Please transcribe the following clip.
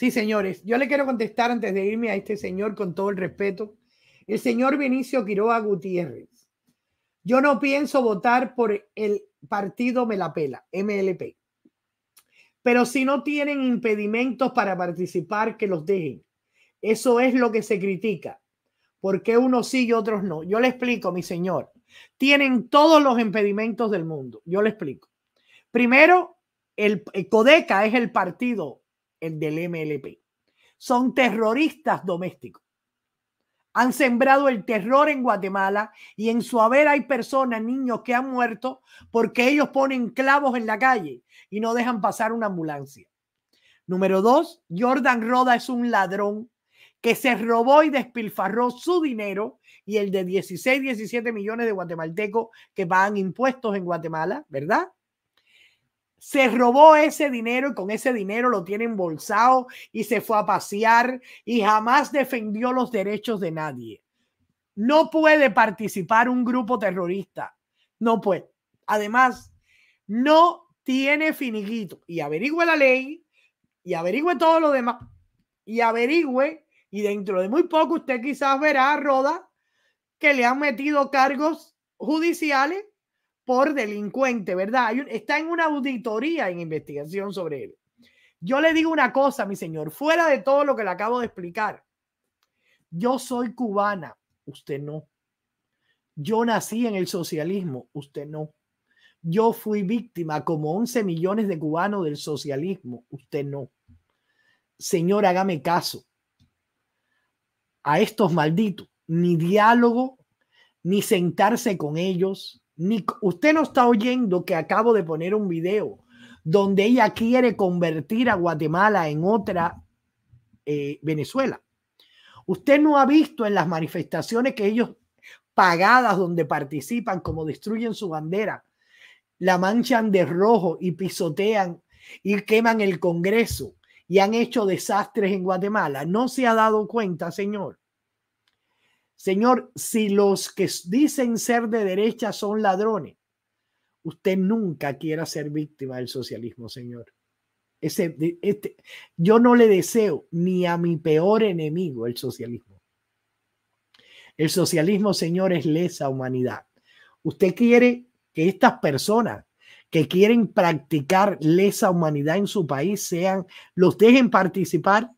Sí, señores, yo le quiero contestar antes de irme a este señor con todo el respeto. El señor Vinicio Quiroga Gutiérrez. Yo no pienso votar por el partido Me MLP. Pero si no tienen impedimentos para participar, que los dejen. Eso es lo que se critica. ¿Por qué unos sí y otros no? Yo le explico, mi señor. Tienen todos los impedimentos del mundo. Yo le explico. Primero, el CODECA es el partido el del MLP. Son terroristas domésticos. Han sembrado el terror en Guatemala y en su haber hay personas, niños que han muerto porque ellos ponen clavos en la calle y no dejan pasar una ambulancia. Número dos, Jordan Roda es un ladrón que se robó y despilfarró su dinero y el de 16, 17 millones de guatemaltecos que pagan impuestos en Guatemala, ¿verdad? se robó ese dinero y con ese dinero lo tiene embolsado y se fue a pasear y jamás defendió los derechos de nadie. No puede participar un grupo terrorista. No puede. Además, no tiene finiquito. Y averigüe la ley y averigüe todo lo demás. Y averigüe. Y dentro de muy poco usted quizás verá a Roda que le han metido cargos judiciales por delincuente, ¿verdad? está en una auditoría en investigación sobre él. Yo le digo una cosa, mi señor, fuera de todo lo que le acabo de explicar. Yo soy cubana, usted no. Yo nací en el socialismo, usted no. Yo fui víctima como 11 millones de cubanos del socialismo, usted no. Señor, hágame caso. A estos malditos, ni diálogo, ni sentarse con ellos, usted no está oyendo que acabo de poner un video donde ella quiere convertir a Guatemala en otra eh, Venezuela. Usted no ha visto en las manifestaciones que ellos pagadas donde participan, como destruyen su bandera, la manchan de rojo y pisotean y queman el Congreso y han hecho desastres en Guatemala. No se ha dado cuenta, señor, Señor, si los que dicen ser de derecha son ladrones, usted nunca quiera ser víctima del socialismo, Señor. Ese, este, yo no le deseo ni a mi peor enemigo el socialismo. El socialismo, Señor, es lesa humanidad. Usted quiere que estas personas que quieren practicar lesa humanidad en su país sean, los dejen participar